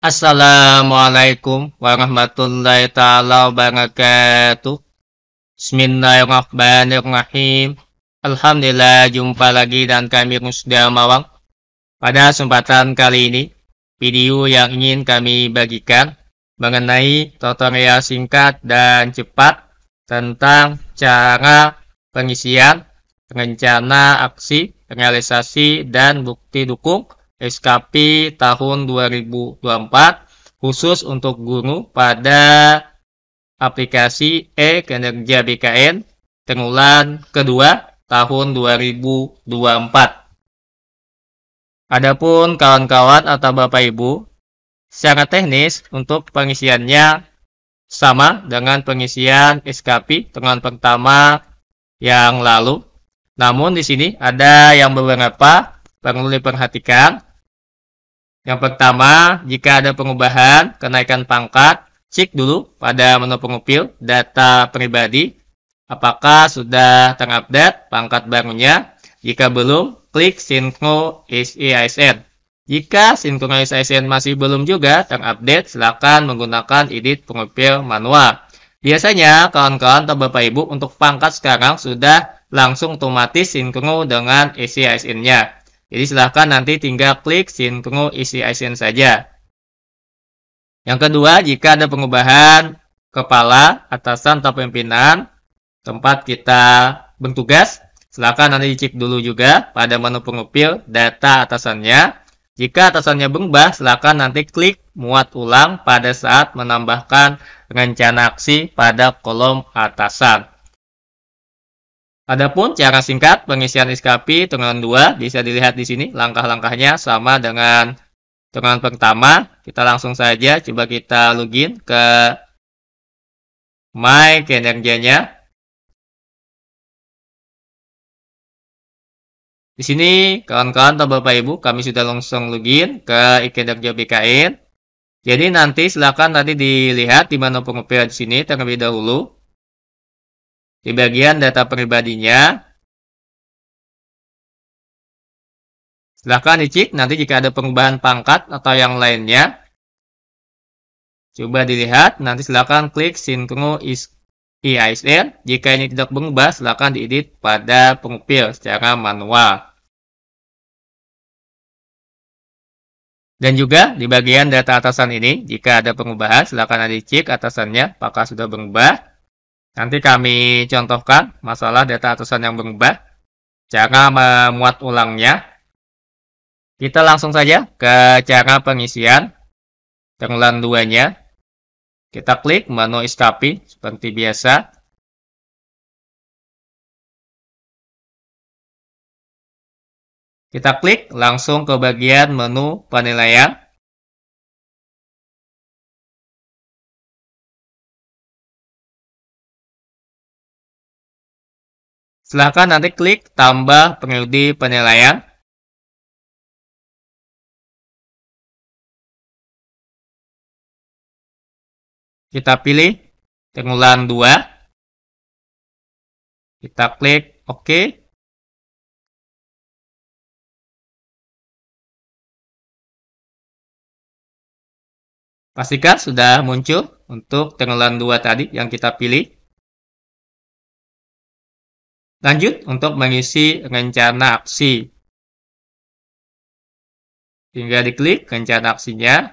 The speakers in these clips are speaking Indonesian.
Assalamualaikum warahmatullahi taala wabarakatuh. Bismillahirrahmanirrahim. Alhamdulillah jumpa lagi dan kami sudah Mawang. Pada kesempatan kali ini, video yang ingin kami bagikan mengenai tutorial singkat dan cepat tentang cara pengisian, rencana aksi, realisasi, dan bukti dukung SKP tahun 2024 khusus untuk guru pada aplikasi e-kinerja BKN Tenggulan kedua tahun 2024. Adapun kawan-kawan atau Bapak Ibu, secara teknis untuk pengisiannya sama dengan pengisian SKP dengan pertama yang lalu. Namun di sini ada yang beberapa perlu diperhatikan yang pertama, jika ada pengubahan, kenaikan pangkat, cek dulu pada menu pengupil data pribadi apakah sudah terupdate pangkat barunya. Jika belum, klik Synchro ISN. Jika Synchro ISISN masih belum juga terupdate, silakan menggunakan edit pengupil manual. Biasanya, kawan-kawan atau Bapak Ibu untuk pangkat sekarang sudah langsung otomatis sinkro dengan ISISN-nya. Jadi silahkan nanti tinggal klik sinkro isi ASN saja. Yang kedua, jika ada pengubahan kepala, atasan, atau pimpinan tempat kita bertugas, silahkan nanti dicek dulu juga pada menu pengupil data atasannya. Jika atasannya berubah, silahkan nanti klik muat ulang pada saat menambahkan rencana aksi pada kolom atasan. Adapun cara singkat pengisian SKP turunan 2 bisa dilihat di sini langkah-langkahnya sama dengan turunan pertama. Kita langsung saja coba kita login ke My kinerjanya. Di sini kawan-kawan atau Bapak Ibu kami sudah langsung login ke kinerja BKN. Jadi nanti silakan tadi dilihat di mana pengupaya di sini terlebih dahulu di bagian data pribadinya. Silahkan dicek nanti jika ada perubahan pangkat atau yang lainnya. Coba dilihat, nanti silahkan klik Synchro EISN. Jika ini tidak berubah, silahkan diedit pada pengupil secara manual. Dan juga di bagian data atasan ini, jika ada pengubahan, silahkan dicek atasannya apakah sudah berubah. Nanti kami contohkan masalah data atasan yang berubah, Jangan memuat ulangnya. Kita langsung saja ke cara pengisian tenggelam duanya. Kita klik menu istapi seperti biasa. Kita klik langsung ke bagian menu penilaian. Silahkan nanti klik tambah pengikuti penilaian. Kita pilih tenggulan 2. Kita klik OK. Pastikan sudah muncul untuk tenggelam dua tadi yang kita pilih. Lanjut untuk mengisi rencana aksi. Hingga diklik rencana aksinya.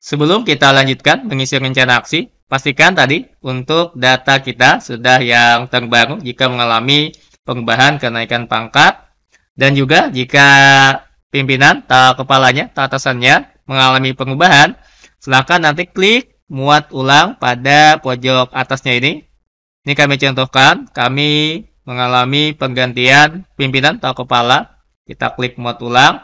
Sebelum kita lanjutkan mengisi rencana aksi, pastikan tadi untuk data kita sudah yang terbaru jika mengalami pengubahan kenaikan pangkat dan juga jika pimpinan, atau kepalanya, atau atasannya mengalami pengubahan, silakan nanti klik muat ulang pada pojok atasnya ini ini kami contohkan, kami mengalami penggantian pimpinan atau kepala. Kita klik mode ulang.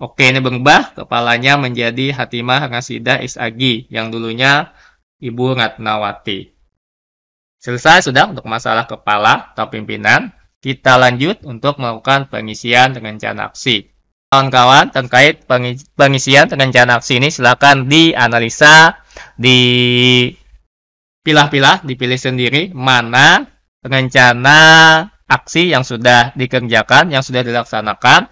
Oke, ini berubah. Kepalanya menjadi Hatimah Ngasida Isagi yang dulunya Ibu Ngatnawati. Selesai sudah untuk masalah kepala atau pimpinan. Kita lanjut untuk melakukan pengisian rencana aksi. Kawan-kawan, terkait pengisian rencana aksi ini silakan dianalisa di pilah-pilah, dipilih sendiri mana rencana aksi yang sudah dikerjakan, yang sudah dilaksanakan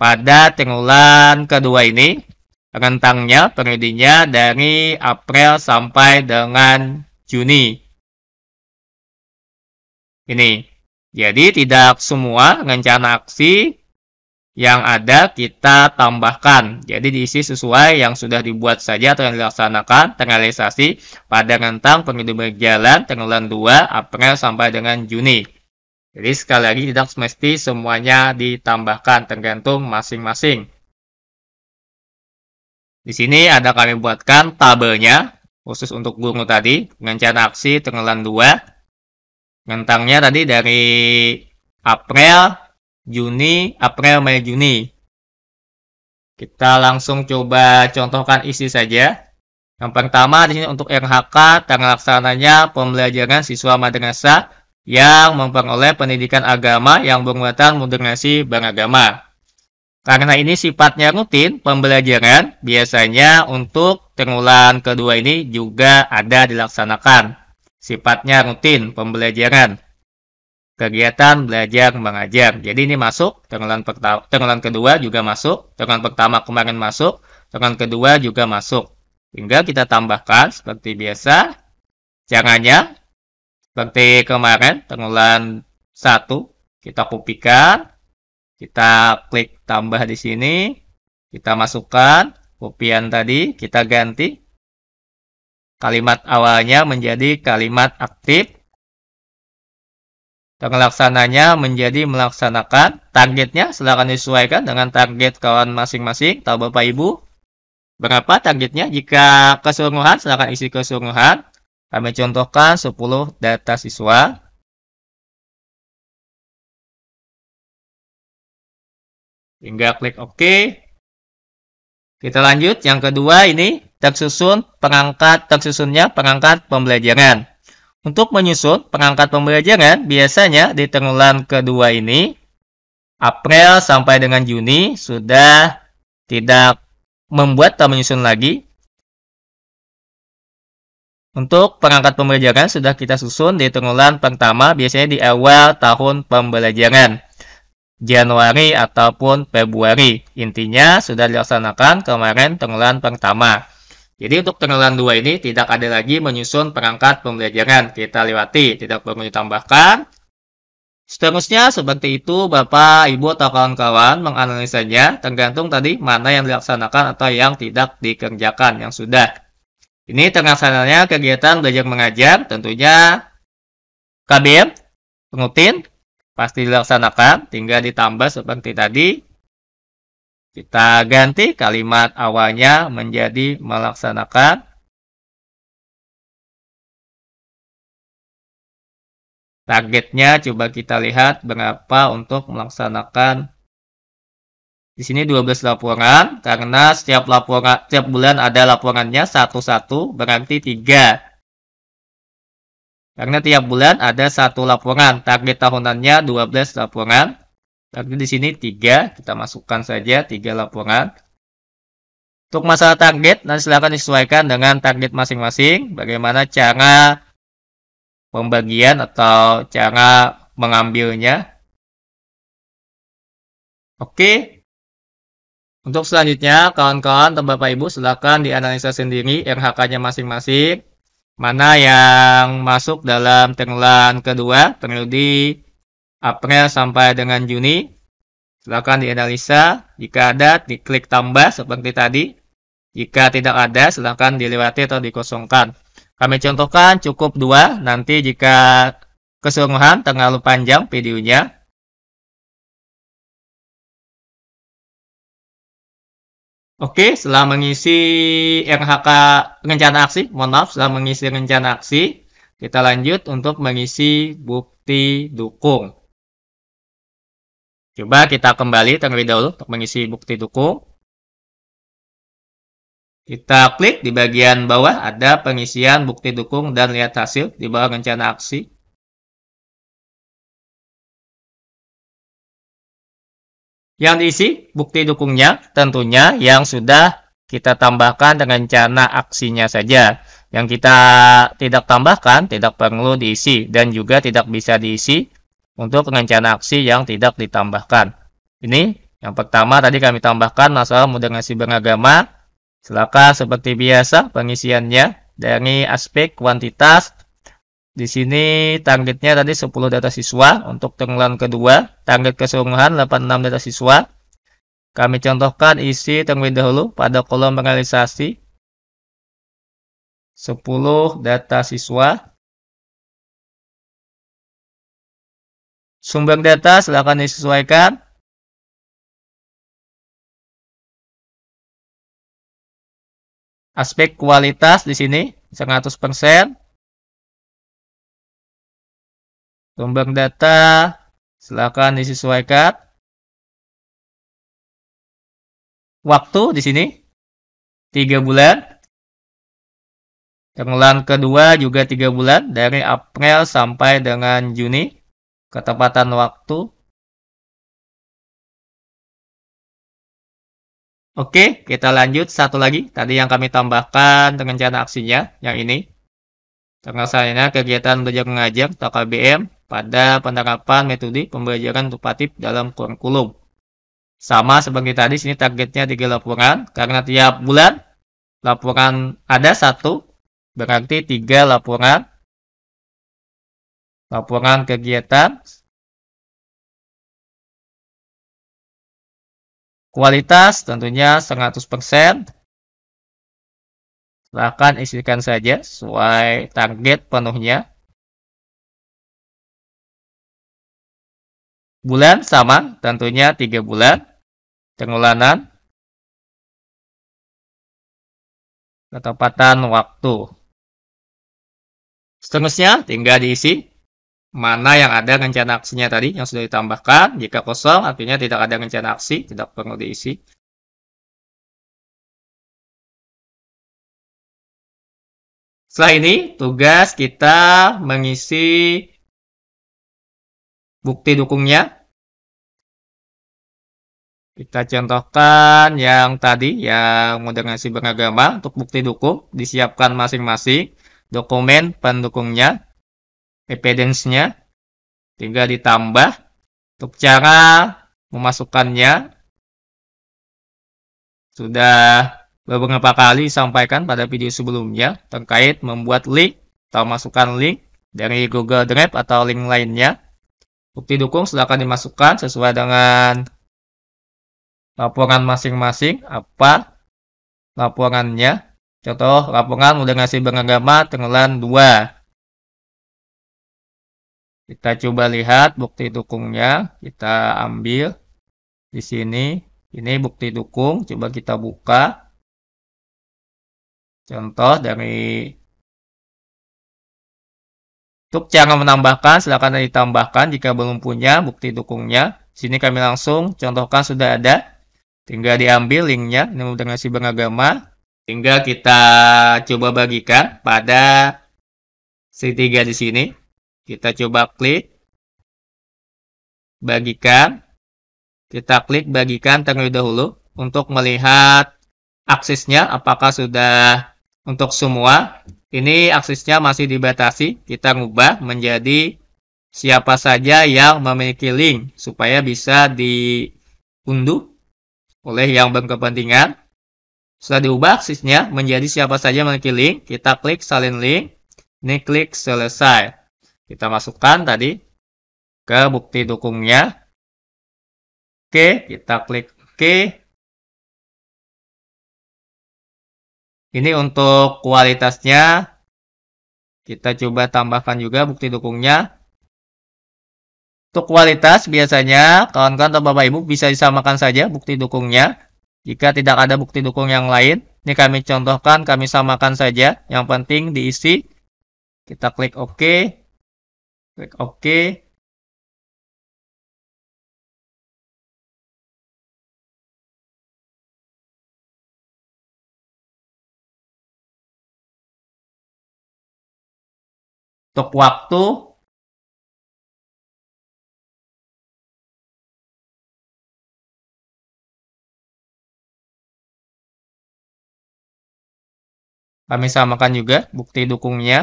pada triwulan kedua ini. Rentangnya, periodenya dari April sampai dengan Juni. Ini. Jadi tidak semua rencana aksi yang ada kita tambahkan. Jadi diisi sesuai yang sudah dibuat saja atau yang dilaksanakan terrealisasi pada rentang pemilu berjalan tanggal 2 April sampai dengan Juni. Jadi sekali lagi tidak semesti semuanya ditambahkan tergantung masing-masing. Di sini ada kami buatkan tabelnya khusus untuk guru tadi, rencana aksi tenggelam 2. Rentangnya tadi dari April Juni, April, Mei, Juni. Kita langsung coba contohkan isi saja. Yang pertama di sini untuk RHK laksananya pembelajaran siswa madrasah yang memperoleh pendidikan agama yang bermuatan moderasi beragama. Karena ini sifatnya rutin, pembelajaran biasanya untuk triwulan kedua ini juga ada dilaksanakan. Sifatnya rutin pembelajaran kegiatan belajar mengajar. Jadi ini masuk, Tenggelan pertama, tenggelam kedua juga masuk, Tenggelan pertama kemarin masuk, tenggelan kedua juga masuk. Hingga kita tambahkan seperti biasa, caranya seperti kemarin tenggelam satu kita kopikan, kita klik tambah di sini, kita masukkan kopian tadi, kita ganti kalimat awalnya menjadi kalimat aktif Terlaksananya menjadi melaksanakan targetnya silakan disesuaikan dengan target kawan masing-masing atau Bapak Ibu. Berapa targetnya? Jika keseluruhan silakan isi keseluruhan. Kami contohkan 10 data siswa. Hingga klik OK. Kita lanjut yang kedua ini tersusun perangkat tersusunnya perangkat pembelajaran. Untuk menyusun pengangkat pembelajaran, biasanya di triwulan kedua ini, April sampai dengan Juni sudah tidak membuat atau menyusun lagi. Untuk pengangkat pembelajaran sudah kita susun di triwulan pertama, biasanya di awal tahun pembelajaran. Januari ataupun Februari. Intinya sudah dilaksanakan kemarin triwulan pertama. Jadi untuk pengelolaan dua ini tidak ada lagi menyusun perangkat pembelajaran. Kita lewati, tidak perlu ditambahkan. Seterusnya seperti itu Bapak, Ibu, atau kawan-kawan menganalisanya tergantung tadi mana yang dilaksanakan atau yang tidak dikerjakan yang sudah. Ini terlaksananya kegiatan belajar mengajar tentunya KBM pengutin, pasti dilaksanakan tinggal ditambah seperti tadi kita ganti kalimat awalnya menjadi melaksanakan. Targetnya coba kita lihat berapa untuk melaksanakan di sini 12 laporan karena setiap laporan setiap bulan ada laporannya satu-satu berarti 3. Karena tiap bulan ada satu laporan, target tahunannya 12 laporan. Tapi di sini tiga kita masukkan saja tiga laporan. Untuk masalah target, nanti silahkan disesuaikan dengan target masing-masing. Bagaimana cara pembagian atau cara mengambilnya. Oke. Untuk selanjutnya, kawan-kawan atau Bapak Ibu silahkan dianalisa sendiri RHK-nya masing-masing. Mana yang masuk dalam tenggelam kedua, di April sampai dengan Juni. Silakan dianalisa. Jika ada, diklik tambah seperti tadi. Jika tidak ada, silakan dilewati atau dikosongkan. Kami contohkan cukup dua. Nanti jika keseluruhan terlalu panjang videonya, Oke, setelah mengisi RHK rencana aksi, mohon maaf, setelah mengisi rencana aksi, kita lanjut untuk mengisi bukti dukung. Coba kita kembali terlebih dahulu untuk mengisi bukti dukung Kita klik di bagian bawah ada pengisian bukti dukung dan lihat hasil di bawah rencana aksi. Yang diisi bukti dukungnya tentunya yang sudah kita tambahkan dengan rencana aksinya saja. Yang kita tidak tambahkan tidak perlu diisi dan juga tidak bisa diisi untuk rencana aksi yang tidak ditambahkan. Ini yang pertama tadi kami tambahkan masalah moderasi beragama. Silakan seperti biasa pengisiannya dari aspek kuantitas. Di sini targetnya tadi 10 data siswa untuk tenggelam kedua, target keseluruhan 86 data siswa. Kami contohkan isi terlebih dahulu pada kolom realisasi 10 data siswa Sumbang data silakan disesuaikan. Aspek kualitas di sini 100%. Sumbang data silakan disesuaikan. Waktu di sini 3 bulan. Tenggelam kedua juga 3 bulan dari April sampai dengan Juni ketepatan waktu. Oke, kita lanjut satu lagi. Tadi yang kami tambahkan rencana aksinya, yang ini. Terlaksana kegiatan belajar mengajar atau KBM pada penerapan metode pembelajaran tupatif dalam kurikulum. Sama seperti tadi, sini targetnya tiga laporan, karena tiap bulan laporan ada satu, berarti tiga laporan laporan kegiatan, kualitas tentunya 100%. Silahkan isikan saja sesuai target penuhnya. Bulan sama, tentunya 3 bulan. Pengulanan. Ketepatan waktu. Seterusnya tinggal diisi mana yang ada rencana aksinya tadi yang sudah ditambahkan. Jika kosong, artinya tidak ada rencana aksi, tidak perlu diisi. Setelah ini, tugas kita mengisi bukti dukungnya. Kita contohkan yang tadi, yang moderasi beragama untuk bukti dukung, disiapkan masing-masing dokumen pendukungnya, impedance-nya. Tinggal ditambah. Untuk cara memasukkannya sudah beberapa kali sampaikan pada video sebelumnya terkait membuat link atau masukkan link dari Google Drive atau link lainnya. Bukti dukung silahkan dimasukkan sesuai dengan laporan masing-masing apa laporannya. Contoh laporan udah ngasih beragama tenggelam 2 kita coba lihat bukti dukungnya, kita ambil di sini. Ini bukti dukung, coba kita buka. Contoh dari untuk cara menambahkan, silakan ditambahkan jika belum punya bukti dukungnya. Di Sini kami langsung contohkan sudah ada. Tinggal diambil linknya, ini si beragama. Tinggal kita coba bagikan pada C3 di sini. Kita coba klik bagikan. Kita klik bagikan terlebih dahulu untuk melihat aksesnya apakah sudah untuk semua. Ini aksesnya masih dibatasi. Kita ubah menjadi siapa saja yang memiliki link supaya bisa diunduh oleh yang berkepentingan. Setelah diubah aksesnya menjadi siapa saja memiliki link, kita klik salin link, ini klik selesai. Kita masukkan tadi ke bukti dukungnya. Oke, kita klik oke. Ini untuk kualitasnya. Kita coba tambahkan juga bukti dukungnya. Untuk kualitas biasanya kawan-kawan atau bapak ibu bisa disamakan saja bukti dukungnya. Jika tidak ada bukti dukung yang lain, ini kami contohkan, kami samakan saja. Yang penting diisi. Kita klik OK klik ok untuk waktu kami samakan juga bukti dukungnya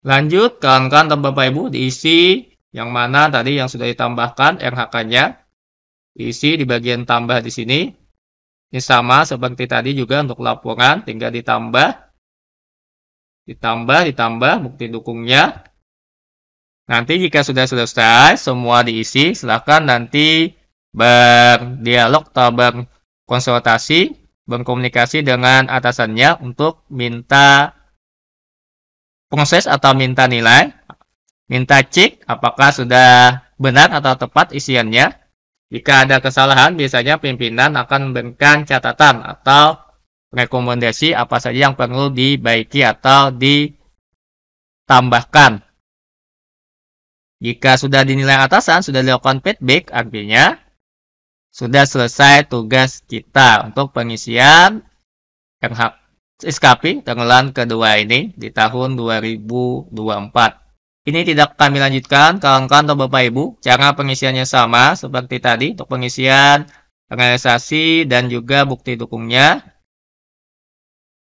Lanjut, kawan-kawan dan Bapak Ibu diisi yang mana tadi yang sudah ditambahkan RHK-nya. Diisi di bagian tambah di sini. Ini sama seperti tadi juga untuk laporan, tinggal ditambah. Ditambah, ditambah, bukti dukungnya. Nanti jika sudah selesai, semua diisi, silahkan nanti berdialog atau berkonsultasi, berkomunikasi dengan atasannya untuk minta proses atau minta nilai, minta cek apakah sudah benar atau tepat isiannya. Jika ada kesalahan, biasanya pimpinan akan memberikan catatan atau rekomendasi apa saja yang perlu dibaiki atau ditambahkan. Jika sudah dinilai atasan, sudah dilakukan feedback, artinya sudah selesai tugas kita untuk pengisian RHK SKP tenggelam kedua ini di tahun 2024. Ini tidak kami lanjutkan, kawan-kawan atau Bapak Ibu. Cara pengisiannya sama seperti tadi untuk pengisian realisasi dan juga bukti dukungnya.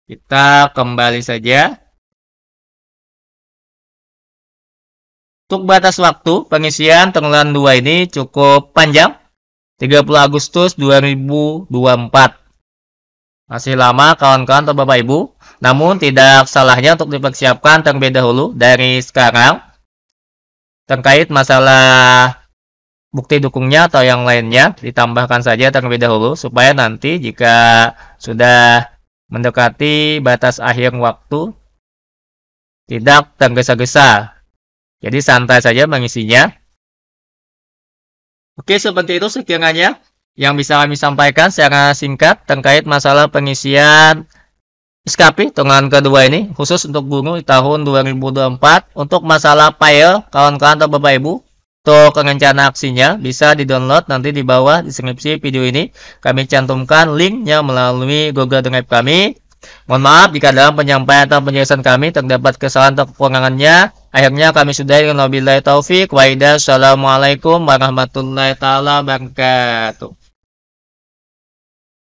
Kita kembali saja. Untuk batas waktu pengisian tenggelam dua ini cukup panjang, 30 Agustus 2024. Masih lama kawan-kawan atau Bapak Ibu. Namun tidak salahnya untuk dipersiapkan terlebih dahulu dari sekarang terkait masalah bukti dukungnya atau yang lainnya ditambahkan saja terlebih dahulu supaya nanti jika sudah mendekati batas akhir waktu tidak tergesa-gesa. Jadi santai saja mengisinya. Oke, seperti itu sekiranya yang bisa kami sampaikan secara singkat terkait masalah pengisian SKP tahun kedua ini khusus untuk guru di tahun 2024 untuk masalah file kawan-kawan atau bapak ibu untuk rencana aksinya bisa di download nanti di bawah deskripsi video ini kami cantumkan linknya melalui Google Drive kami mohon maaf jika dalam penyampaian atau penjelasan kami terdapat kesalahan atau kekurangannya akhirnya kami sudah dengan wabillahi taufik wa'idah Assalamualaikum warahmatullahi taala wabarakatuh